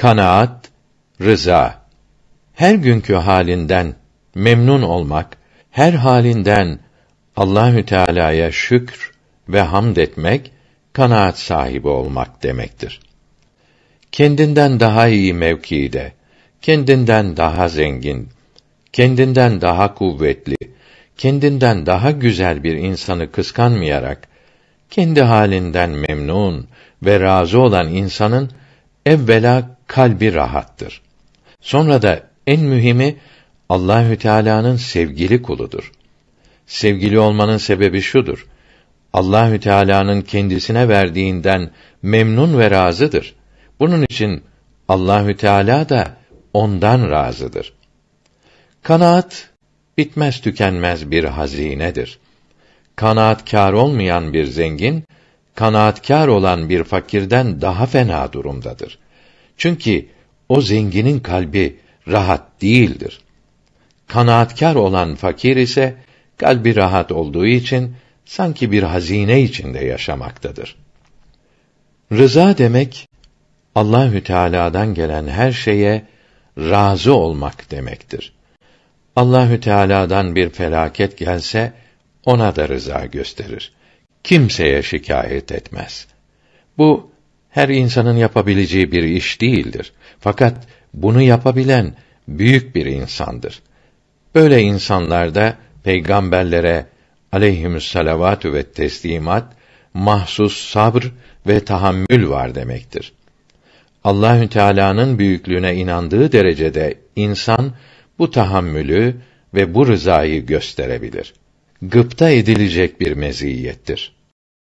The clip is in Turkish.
kanaat, rıza. Her günkü halinden memnun olmak, her halinden Allahü Teala'ya şükr ve hamd etmek kanaat sahibi olmak demektir. Kendinden daha iyi mevkide, kendinden daha zengin, kendinden daha kuvvetli, kendinden daha güzel bir insanı kıskanmayarak kendi halinden memnun ve razı olan insanın evvela kalbi rahattır. Sonra da en mühimi Allahü Teala'nın sevgili kuludur. Sevgili olmanın sebebi şudur. Allahü Teala'nın kendisine verdiğinden memnun ve razıdır. Bunun için Allahü Teala da ondan razıdır. Kanaat bitmez tükenmez bir hazinedir. Kanaatkar olmayan bir zengin, kanaatkar olan bir fakirden daha fena durumdadır.'' Çünkü o zenginin kalbi rahat değildir. Kanaatkar olan fakir ise kalbi rahat olduğu için sanki bir hazine içinde yaşamaktadır. Rıza demek Allahü Teala'dan gelen her şeye razı olmak demektir. Allahü Teala'dan bir felaket gelse ona da rıza gösterir. Kimseye şikayet etmez. Bu her insanın yapabileceği bir iş değildir. Fakat bunu yapabilen büyük bir insandır. Böyle insanlarda peygamberlere salavatü ve teslimat mahsus sabr ve tahammül var demektir. Allahü Teala'nın büyüklüğüne inandığı derecede insan bu tahammülü ve bu rızayı gösterebilir. Gıpta edilecek bir meziyettir.